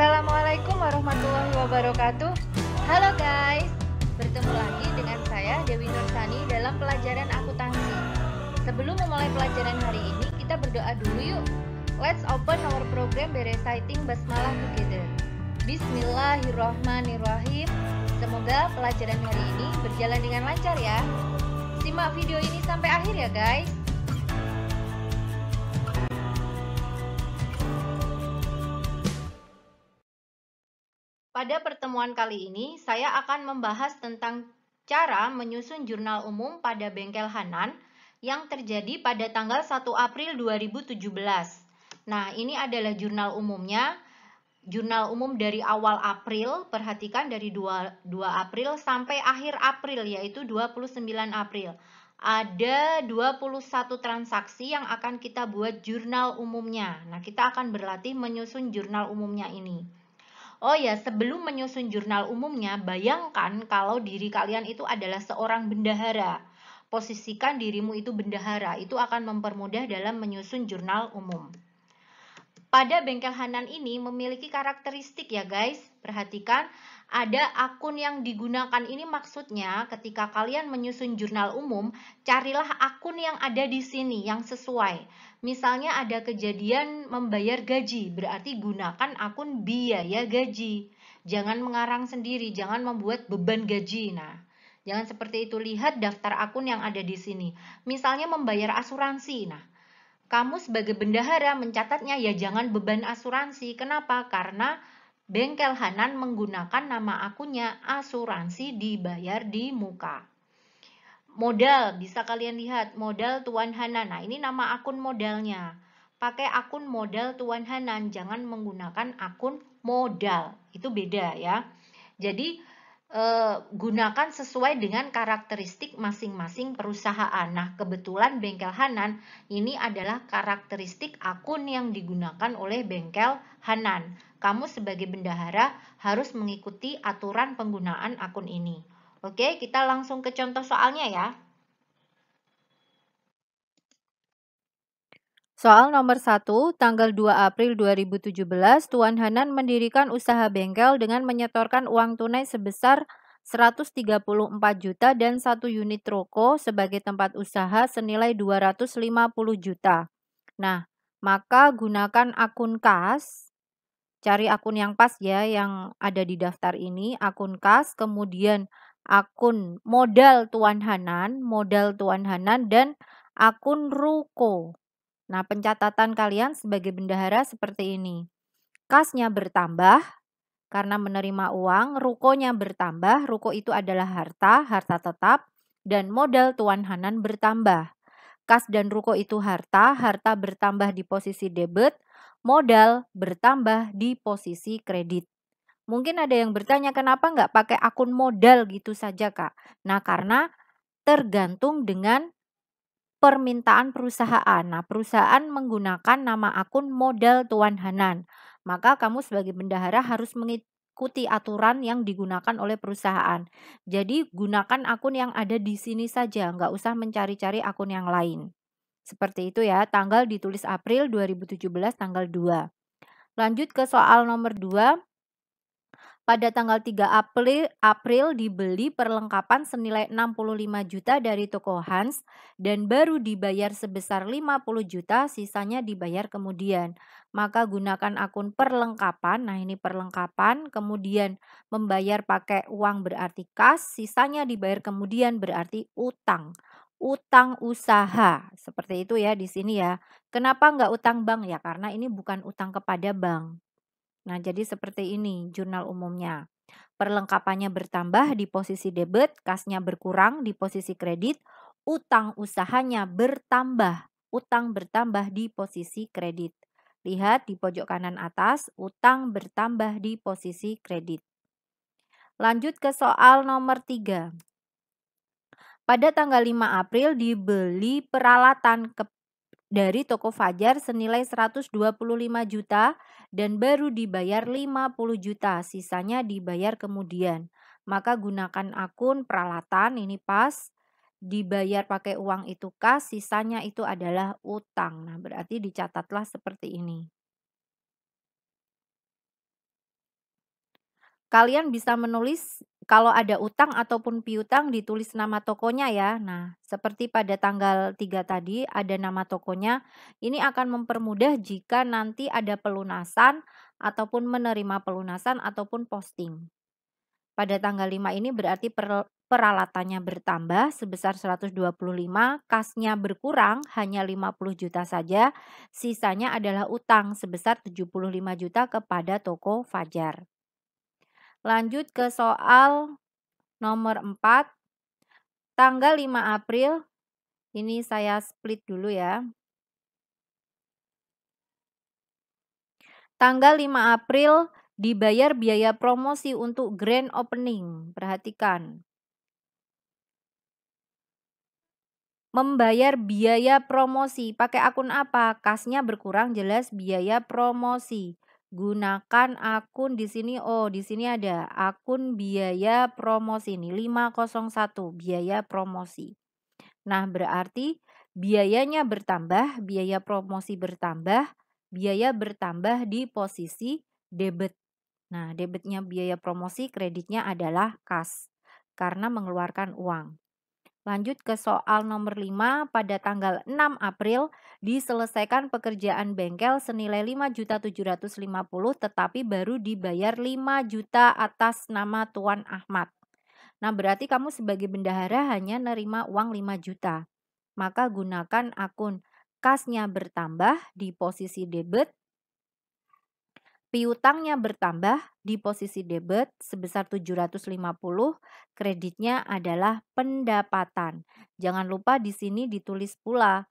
Assalamualaikum warahmatullahi wabarakatuh Halo guys Bertemu lagi dengan saya Dewi Nursani dalam pelajaran akuntansi Sebelum memulai pelajaran hari ini kita berdoa dulu yuk Let's open our program by reciting Basmalah together Bismillahirrohmanirrohim Semoga pelajaran hari ini berjalan dengan lancar ya Simak video ini sampai akhir ya guys Pada pertemuan kali ini, saya akan membahas tentang cara menyusun jurnal umum pada bengkel Hanan yang terjadi pada tanggal 1 April 2017. Nah, ini adalah jurnal umumnya. Jurnal umum dari awal April, perhatikan dari 2, 2 April sampai akhir April, yaitu 29 April. Ada 21 transaksi yang akan kita buat jurnal umumnya. Nah, kita akan berlatih menyusun jurnal umumnya ini. Oh ya, sebelum menyusun jurnal umumnya, bayangkan kalau diri kalian itu adalah seorang bendahara. Posisikan dirimu itu bendahara, itu akan mempermudah dalam menyusun jurnal umum. Pada bengkel Hanan ini memiliki karakteristik ya guys, perhatikan ada akun yang digunakan ini maksudnya ketika kalian menyusun jurnal umum, carilah akun yang ada di sini yang sesuai. Misalnya ada kejadian membayar gaji, berarti gunakan akun biaya gaji. Jangan mengarang sendiri, jangan membuat beban gaji. Nah, jangan seperti itu. Lihat daftar akun yang ada di sini. Misalnya membayar asuransi. Nah, kamu sebagai bendahara mencatatnya ya jangan beban asuransi. Kenapa? Karena Bengkel Hanan menggunakan nama akunnya asuransi dibayar di muka. Modal, bisa kalian lihat modal Tuan Hanan. Nah, ini nama akun modalnya. Pakai akun modal Tuan Hanan, jangan menggunakan akun modal. Itu beda ya. Jadi, Eh, gunakan sesuai dengan karakteristik masing-masing perusahaan. Nah, kebetulan bengkel Hanan ini adalah karakteristik akun yang digunakan oleh bengkel Hanan. Kamu sebagai bendahara harus mengikuti aturan penggunaan akun ini. Oke, kita langsung ke contoh soalnya ya. Soal nomor 1, tanggal 2 April 2017, Tuan Hanan mendirikan usaha bengkel dengan menyetorkan uang tunai sebesar 134 juta dan satu unit rokok sebagai tempat usaha senilai 250 juta. Nah, maka gunakan akun kas, cari akun yang pas ya yang ada di daftar ini, akun kas, kemudian akun modal Tuan Hanan, modal Tuan Hanan dan akun ruko Nah, pencatatan kalian sebagai bendahara seperti ini. Kasnya bertambah karena menerima uang, rukonya bertambah, ruko itu adalah harta, harta tetap, dan modal Tuan Hanan bertambah. Kas dan ruko itu harta, harta bertambah di posisi debit, modal bertambah di posisi kredit. Mungkin ada yang bertanya kenapa nggak pakai akun modal gitu saja kak? Nah karena tergantung dengan permintaan perusahaan. Nah, perusahaan menggunakan nama akun modal Tuan Hanan. Maka kamu sebagai bendahara harus mengikuti aturan yang digunakan oleh perusahaan. Jadi gunakan akun yang ada di sini saja, nggak usah mencari-cari akun yang lain. Seperti itu ya, tanggal ditulis April 2017 tanggal 2. Lanjut ke soal nomor 2. Pada tanggal 3 April, April dibeli perlengkapan senilai 65 juta dari toko Hans dan baru dibayar sebesar 50 juta, sisanya dibayar kemudian. Maka gunakan akun perlengkapan, nah ini perlengkapan, kemudian membayar pakai uang berarti kas, sisanya dibayar kemudian berarti utang utang usaha. Seperti itu ya di sini ya. Kenapa nggak utang bank? Ya karena ini bukan utang kepada bank. Nah, jadi seperti ini jurnal umumnya. Perlengkapannya bertambah di posisi debit, kasnya berkurang di posisi kredit, utang usahanya bertambah, utang bertambah di posisi kredit. Lihat di pojok kanan atas, utang bertambah di posisi kredit. Lanjut ke soal nomor 3. Pada tanggal 5 April dibeli peralatan ke dari toko Fajar senilai 125 juta dan baru dibayar 50 juta, sisanya dibayar kemudian. Maka gunakan akun peralatan ini pas dibayar pakai uang itu kas, sisanya itu adalah utang. Nah, berarti dicatatlah seperti ini. Kalian bisa menulis kalau ada utang ataupun piutang ditulis nama tokonya ya. Nah, seperti pada tanggal 3 tadi ada nama tokonya. Ini akan mempermudah jika nanti ada pelunasan ataupun menerima pelunasan ataupun posting. Pada tanggal 5 ini berarti per peralatannya bertambah sebesar 125, kasnya berkurang hanya 50 juta saja, sisanya adalah utang sebesar 75 juta kepada toko Fajar. Lanjut ke soal nomor 4. Tanggal 5 April. Ini saya split dulu ya. Tanggal 5 April dibayar biaya promosi untuk grand opening. Perhatikan. membayar biaya promosi. Pakai akun apa? Kasnya berkurang jelas biaya promosi. Gunakan akun di sini. Oh, di sini ada akun biaya promosi ini 501 biaya promosi. Nah, berarti biayanya bertambah, biaya promosi bertambah, biaya bertambah di posisi debit. Nah, debitnya biaya promosi, kreditnya adalah kas karena mengeluarkan uang. Lanjut ke soal nomor 5 pada tanggal 6 April diselesaikan pekerjaan bengkel senilai 5.750 tetapi baru dibayar 5 juta atas nama Tuan Ahmad. Nah, berarti kamu sebagai bendahara hanya nerima uang 5 juta. Maka gunakan akun kasnya bertambah di posisi debit Piutangnya bertambah di posisi debit sebesar 750, kreditnya adalah pendapatan. Jangan lupa di sini ditulis pula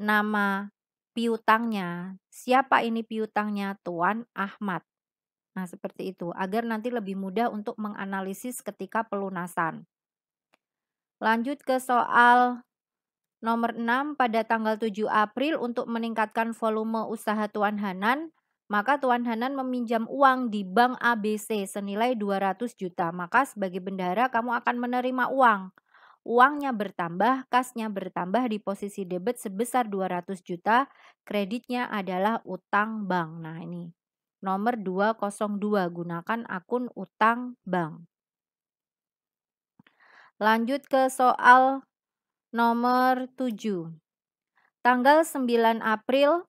nama piutangnya. Siapa ini piutangnya? Tuan Ahmad. Nah, seperti itu agar nanti lebih mudah untuk menganalisis ketika pelunasan. Lanjut ke soal Nomor 6 pada tanggal 7 April untuk meningkatkan volume usaha Tuan Hanan maka Tuan Hanan meminjam uang di bank ABC senilai 200 juta. Maka sebagai bendahara kamu akan menerima uang. Uangnya bertambah, kasnya bertambah di posisi debit sebesar 200 juta. Kreditnya adalah utang bank. Nah ini nomor 202 gunakan akun utang bank. Lanjut ke soal nomor 7. Tanggal 9 April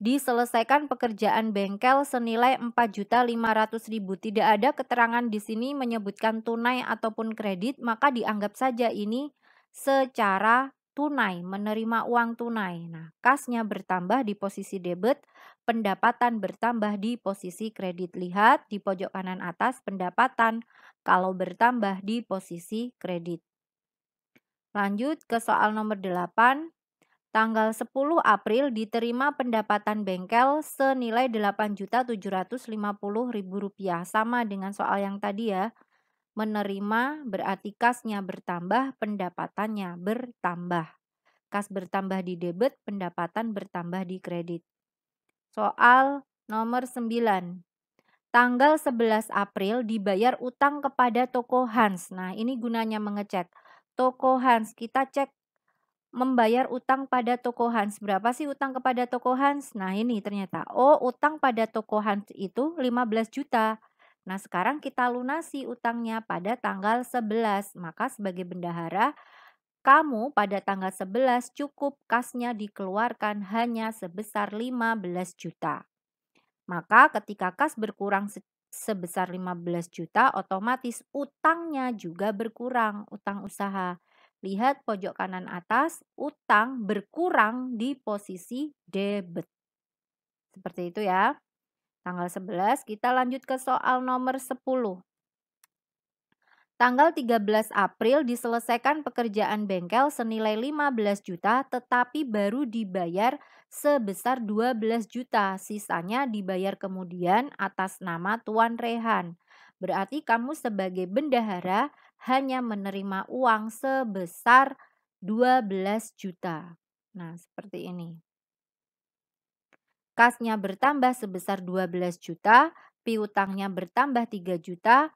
diselesaikan pekerjaan bengkel senilai 4.500.000. Tidak ada keterangan di sini menyebutkan tunai ataupun kredit, maka dianggap saja ini secara tunai, menerima uang tunai. Nah, kasnya bertambah di posisi debit, pendapatan bertambah di posisi kredit. Lihat di pojok kanan atas pendapatan kalau bertambah di posisi kredit. Lanjut ke soal nomor 8. Tanggal 10 April diterima pendapatan bengkel senilai Rp8.750.000 sama dengan soal yang tadi ya. Menerima berarti kasnya bertambah, pendapatannya bertambah. Kas bertambah di debit, pendapatan bertambah di kredit. Soal nomor 9. Tanggal 11 April dibayar utang kepada toko Hans. Nah, ini gunanya mengecek. Toko Hans kita cek membayar utang pada toko Hans. Berapa sih utang kepada toko Hans? Nah, ini ternyata oh utang pada toko Hans itu 15 juta. Nah, sekarang kita lunasi utangnya pada tanggal 11. Maka sebagai bendahara kamu pada tanggal 11 cukup kasnya dikeluarkan hanya sebesar 15 juta. Maka ketika kas berkurang sebesar 15 juta, otomatis utangnya juga berkurang, utang usaha. Lihat pojok kanan atas, utang berkurang di posisi debit. Seperti itu ya. Tanggal 11 kita lanjut ke soal nomor 10. Tanggal 13 April diselesaikan pekerjaan bengkel senilai 15 juta tetapi baru dibayar sebesar 12 juta. Sisanya dibayar kemudian atas nama Tuan Rehan. Berarti kamu sebagai bendahara hanya menerima uang sebesar 12 juta. Nah, seperti ini. Kasnya bertambah sebesar 12 juta, piutangnya bertambah 3 juta,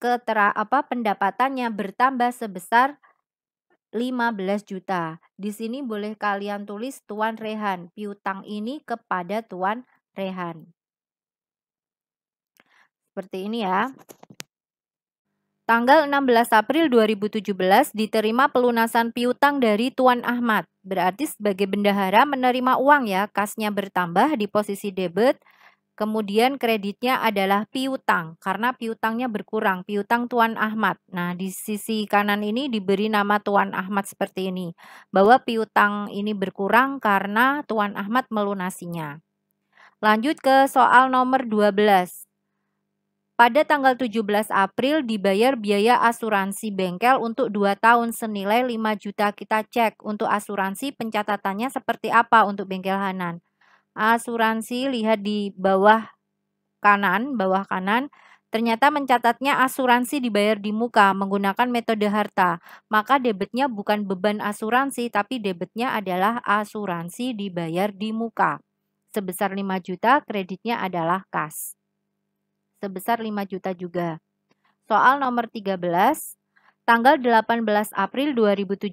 ketera apa pendapatannya bertambah sebesar 15 juta. Di sini boleh kalian tulis Tuan Rehan, piutang ini kepada Tuan Rehan. Seperti ini ya. Tanggal 16 April 2017 diterima pelunasan piutang dari Tuan Ahmad. Berarti sebagai bendahara menerima uang ya, kasnya bertambah di posisi debit, kemudian kreditnya adalah piutang karena piutangnya berkurang, piutang Tuan Ahmad. Nah, di sisi kanan ini diberi nama Tuan Ahmad seperti ini, bahwa piutang ini berkurang karena Tuan Ahmad melunasinya. Lanjut ke soal nomor 12. Pada tanggal 17 April dibayar biaya asuransi bengkel untuk 2 tahun senilai 5 juta kita cek untuk asuransi pencatatannya seperti apa untuk bengkel Hanan. Asuransi lihat di bawah kanan, bawah kanan ternyata mencatatnya asuransi dibayar di muka menggunakan metode harta, maka debitnya bukan beban asuransi tapi debitnya adalah asuransi dibayar di muka. Sebesar 5 juta kreditnya adalah kas sebesar 5 juta juga. Soal nomor 13, tanggal 18 April 2017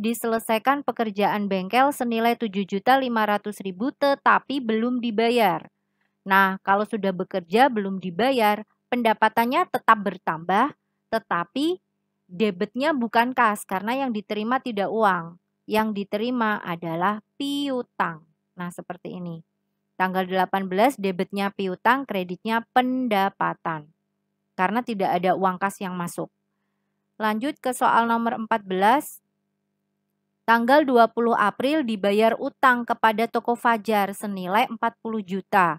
diselesaikan pekerjaan bengkel senilai juta 7 500 ribu, tetapi belum dibayar. Nah, kalau sudah bekerja belum dibayar, pendapatannya tetap bertambah tetapi debitnya bukan kas karena yang diterima tidak uang. Yang diterima adalah piutang. Nah, seperti ini. Tanggal 18 debitnya piutang, kreditnya pendapatan. Karena tidak ada uang kas yang masuk. Lanjut ke soal nomor 14. Tanggal 20 April dibayar utang kepada toko Fajar senilai 40 juta.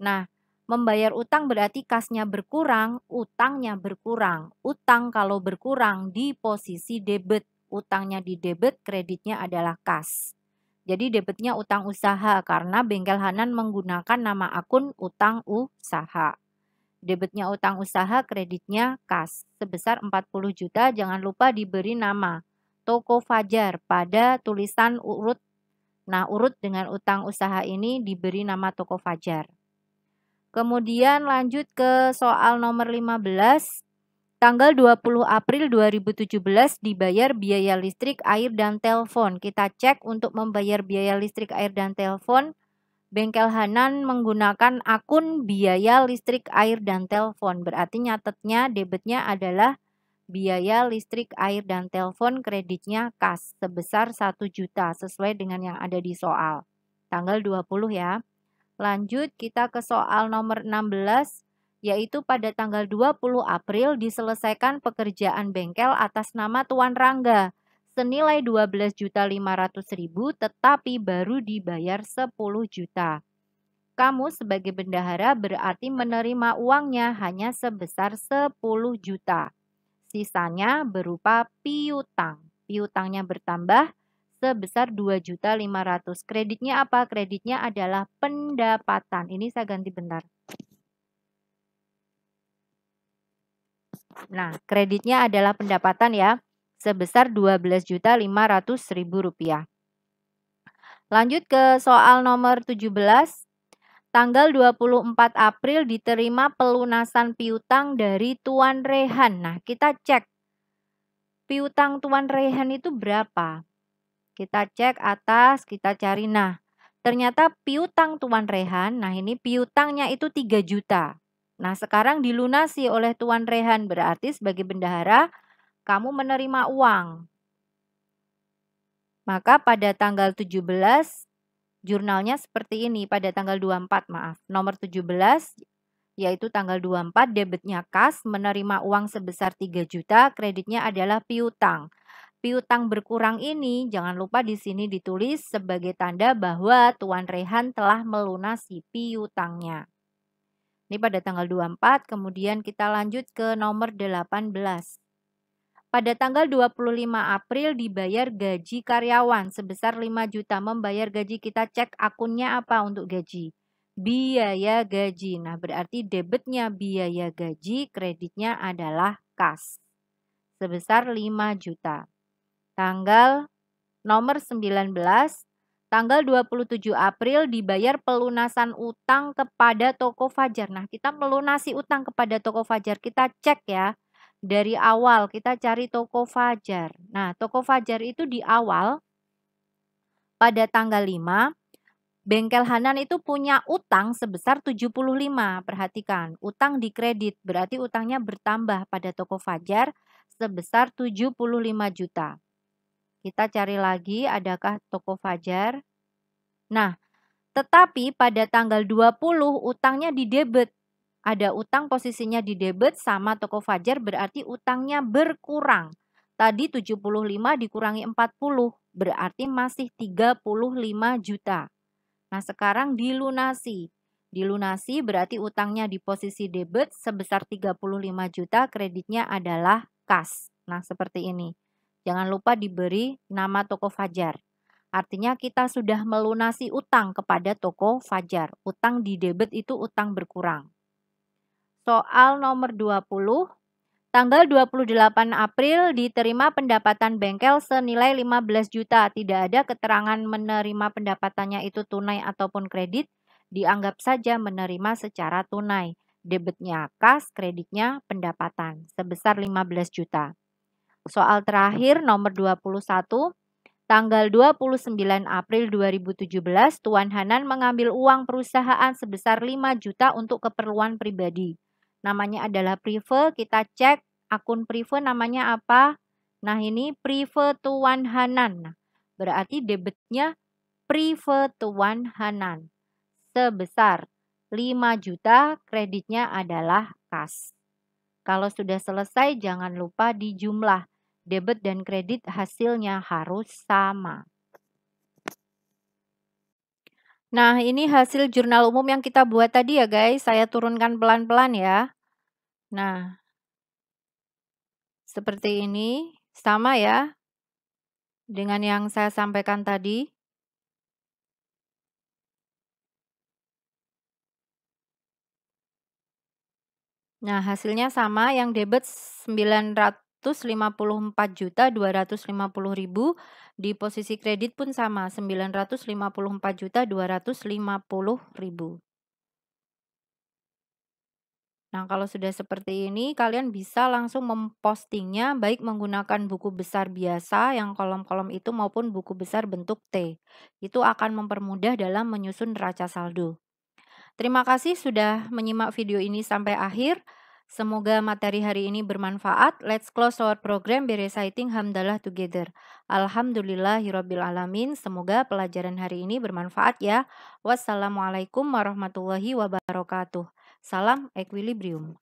Nah, membayar utang berarti kasnya berkurang, utangnya berkurang. Utang kalau berkurang di posisi debit, utangnya di debit, kreditnya adalah kas. Jadi debitnya utang usaha karena bengkel Hanan menggunakan nama akun utang usaha. Debitnya utang usaha, kreditnya kas sebesar 40 juta. Jangan lupa diberi nama Toko Fajar pada tulisan urut. Nah, urut dengan utang usaha ini diberi nama Toko Fajar. Kemudian lanjut ke soal nomor 15. Tanggal 20 April 2017 dibayar biaya listrik, air, dan telepon. Kita cek untuk membayar biaya listrik, air, dan telepon. Bengkel Hanan menggunakan akun biaya listrik, air, dan telepon. Berarti nyatetnya debitnya adalah biaya listrik, air, dan telepon kreditnya kas sebesar 1 juta sesuai dengan yang ada di soal. Tanggal 20 ya. Lanjut kita ke soal nomor 16 yaitu pada tanggal 20 April diselesaikan pekerjaan bengkel atas nama Tuan Rangga senilai 12.500.000 tetapi baru dibayar 10 juta. Kamu sebagai bendahara berarti menerima uangnya hanya sebesar 10 juta. Sisanya berupa piutang. Piutangnya bertambah sebesar 2.500. Kreditnya apa? Kreditnya adalah pendapatan. Ini saya ganti bentar. Nah, kreditnya adalah pendapatan ya sebesar Rp12.500.000. Lanjut ke soal nomor 17. Tanggal 24 April diterima pelunasan piutang dari Tuan Rehan. Nah, kita cek piutang Tuan Rehan itu berapa? Kita cek atas, kita cari. Nah, ternyata piutang Tuan Rehan, nah ini piutangnya itu 3 juta. Nah, sekarang dilunasi oleh Tuan Rehan berarti sebagai bendahara kamu menerima uang. Maka pada tanggal 17 jurnalnya seperti ini pada tanggal 24 maaf, nomor 17 yaitu tanggal 24 debitnya kas menerima uang sebesar 3 juta, kreditnya adalah piutang. Piutang berkurang ini jangan lupa di sini ditulis sebagai tanda bahwa Tuan Rehan telah melunasi piutangnya. Ini pada tanggal 24, kemudian kita lanjut ke nomor 18. Pada tanggal 25 April dibayar gaji karyawan sebesar 5 juta. Membayar gaji kita cek akunnya apa untuk gaji. Biaya gaji. Nah, berarti debitnya biaya gaji, kreditnya adalah kas. Sebesar 5 juta. Tanggal nomor 19 Tanggal 27 April dibayar pelunasan utang kepada toko Fajar. Nah, kita melunasi utang kepada toko Fajar. Kita cek ya. Dari awal kita cari toko Fajar. Nah, toko Fajar itu di awal pada tanggal 5 Bengkel Hanan itu punya utang sebesar 75. Perhatikan, utang di kredit berarti utangnya bertambah pada toko Fajar sebesar 75 juta. Kita cari lagi adakah toko Fajar. Nah, tetapi pada tanggal 20 utangnya di debit. Ada utang posisinya di debit sama toko Fajar berarti utangnya berkurang. Tadi 75 dikurangi 40 berarti masih 35 juta. Nah, sekarang dilunasi. Dilunasi berarti utangnya di posisi debit sebesar 35 juta, kreditnya adalah kas. Nah, seperti ini. Jangan lupa diberi nama toko Fajar. Artinya kita sudah melunasi utang kepada toko Fajar. Utang di debit itu utang berkurang. Soal nomor 20. Tanggal 28 April diterima pendapatan bengkel senilai 15 juta. Tidak ada keterangan menerima pendapatannya itu tunai ataupun kredit. Dianggap saja menerima secara tunai. Debitnya kas, kreditnya pendapatan sebesar 15 juta. Soal terakhir nomor 21, tanggal 29 April 2017, Tuan Hanan mengambil uang perusahaan sebesar 5 juta untuk keperluan pribadi. Namanya adalah Prive, kita cek akun Prive namanya apa? Nah ini Prive Tuan Hanan, nah, berarti debitnya Prive Tuan Hanan sebesar 5 juta, kreditnya adalah kas. Kalau sudah selesai jangan lupa dijumlah debit dan kredit hasilnya harus sama. Nah, ini hasil jurnal umum yang kita buat tadi ya guys. Saya turunkan pelan-pelan ya. Nah, seperti ini. Sama ya dengan yang saya sampaikan tadi. Nah, hasilnya sama yang debit 900 954.250.000 di posisi kredit pun sama 954.250.000. Nah, kalau sudah seperti ini kalian bisa langsung mempostingnya baik menggunakan buku besar biasa yang kolom-kolom itu maupun buku besar bentuk T. Itu akan mempermudah dalam menyusun neraca saldo. Terima kasih sudah menyimak video ini sampai akhir. Semoga materi hari ini bermanfaat. Let's close our program by reciting Hamdalah together. Alhamdulillahirrabbilalamin. Semoga pelajaran hari ini bermanfaat ya. Wassalamualaikum warahmatullahi wabarakatuh. Salam equilibrium.